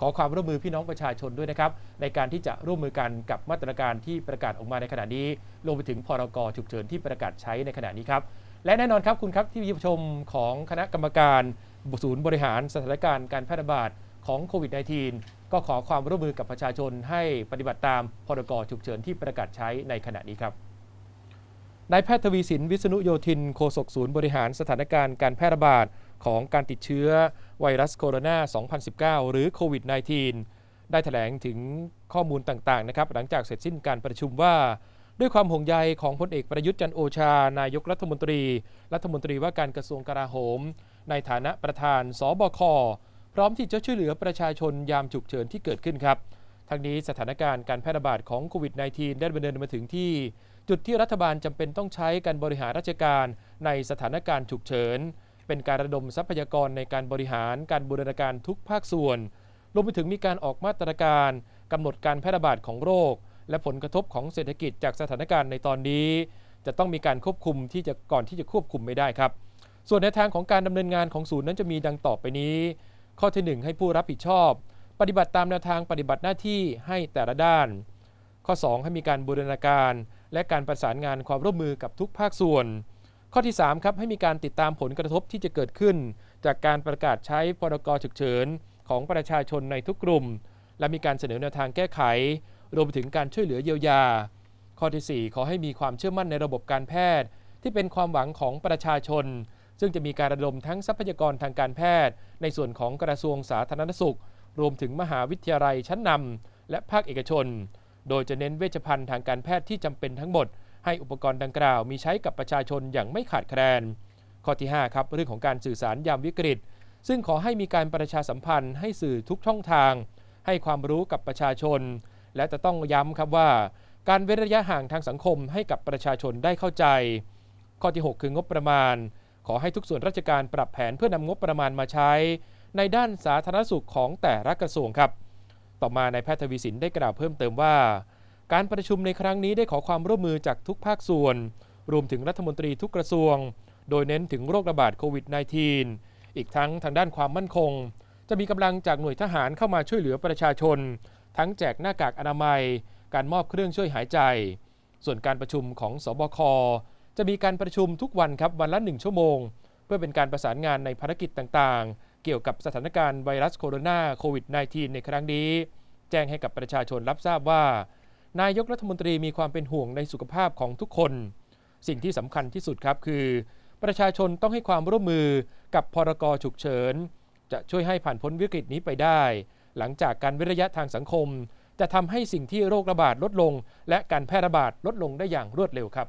ขอความร่วมมือพี่น้องประชาชนด้วยนะครับ ในการที่จะร่วมมือกันกับมาตรการที่ประกาศออกมาในขณะนี้ รวมไปถึงพรกฉุกเฉินที่ประกาศใช้ในขณะนี้ครับ และแน่นอนครับคุณครับที่ผู้ชมของคณะกรรมการศูนย์บริหารสถานการณ์การแพร่ระบาดของโควิด -19 ก็ขอความร่วมมือกับประชาชนให้ปฏิบัติตามพรกฉุกเฉินที่ประกาศใช้ในขณะนี้ครับนายแพทย์ทวีสิน วิษณุโยธินโฆษกศูนย์บริหารสถานการณ์การแพร่ระบาดของการติดเชื้อ ไวรัสโคโรนา 2019 หรือโควิด -19 ได้แถลงถึงข้อมูลต่างๆ นะครับ หลังจากเสร็จสิ้นการประชุมว่า ด้วยความห่วงใยของพลเอกประยุทธ์จันโอชา นายกรัฐมนตรี รัฐมนตรีว่าการกระทรวงกลาโหมในฐานะประธานสบคพร้อมที่จะช่วยเหลือประชาชนยามฉุกเฉินที่เกิดขึ้นครับทั้งนี้สถานการณ์การแพร่ระบาดของโควิด -19 ได้ดำเนินมาถึงที่ จุดที่รัฐบาลจำเป็นต้องใช้การบริหารราชการในสถานการณ์ฉุกเฉินเป็นการระดมทรัพยากรในการบริหารการบูรณาการทุกภาคส่วน รวมไปถึงมีการออกมาตรการกำหนดการแพร่ระบาดของโรค และผลกระทบของเศรษฐกิจจากสถานการณ์ในตอนนี้ จะต้องมีการควบคุมที่จะก่อนที่จะควบคุมไม่ได้ครับ ส่วนในทางของการดำเนินงานของศูนย์นั้นจะมีดังต่อไปนี้ ข้อที่1ให้ผู้รับผิดชอบ ปฏิบัติตามแนวทางปฏิบัติหน้าที่ให้แต่ละด้าน ข้อ2ให้มีการบูรณาการและการประสานงานความร่วมมือกับทุกภาคส่วนข้อที่ 3ครับให้มีการติดตามผลกระทบที่จะเกิดขึ้น จากการประกาศใช้พรกฉุกเฉินของประชาชนในทุกกลุ่ม และมีการเสนอแนวทางแก้ไข รวมถึงการช่วยเหลือเยียวยา ข้อที่ 4 ขอให้มีความเชื่อมั่นในระบบการแพทย์ ที่เป็นความหวังของประชาชน ซึ่งจะมีการระดมทั้งทรัพยากรทางการแพทย์ ในส่วนของกระทรวงสาธารณสุข รวมถึงมหาวิทยาลัยชั้นนำ และภาคเอกชน โดยจะเน้นเวชภัณฑ์ทางการแพทย์ที่จำเป็นทั้งหมดให้อุปกรณ์ดังกล่าวมีใช้กับประชาชนอย่างไม่ขาดแคลน ข้อที่5ครับเรื่องของการสื่อสารยามวิกฤต ซึ่งขอให้มีการประชาสัมพันธ์ให้สื่อทุกช่องทาง ให้ความรู้กับประชาชน และจะต้องย้ำครับว่า การเว้นระยะห่างทางสังคมให้กับประชาชนได้เข้าใจ ข้อที่ 6 คืองบประมาณ ขอให้ทุกส่วนราชการปรับแผนเพื่อนำงบประมาณมาใช้ ในด้านสาธารณสุขของแต่ละกระทรวงครับ ต่อมานายแพทย์ทวีสินได้กล่าวเพิ่มเติมว่าการประชุมในครั้งนี้ได้ขอความร่วมมือจากทุกภาคส่วน รวมถึงรัฐมนตรีทุกกระทรวง โดยเน้นถึงโรคระบาดโควิด -19 อีกทั้งทางด้านความมั่นคง จะมีกำลังจากหน่วยทหารเข้ามาช่วยเหลือประชาชน ทั้งแจกหน้ากากอนามัย การมอบเครื่องช่วยหายใจ ส่วนการประชุมของสบค จะมีการประชุมทุกวัน ครับวันละหนึ่งชั่วโมง เพื่อเป็นการประสานงานในภารกิจต่างๆเกี่ยวกับสถานการณ์ไวรัสโคโรนาโควิด -19 ในครั้งนี้ แจ้งให้กับประชาชนรับทราบว่านายกรัฐมนตรีมีความเป็นห่วงในสุขภาพของทุกคน สิ่งที่สำคัญที่สุดครับ คือ ประชาชนต้องให้ความร่วมมือกับพรกฉุกเฉิน จะช่วยให้ผ่านพ้นวิกฤตนี้ไปได้ หลังจากการวิระยะทางสังคม จะทำให้สิ่งที่โรคระบาดลดลง และการแพร่ระบาดลดลงได้อย่างรวดเร็วครับ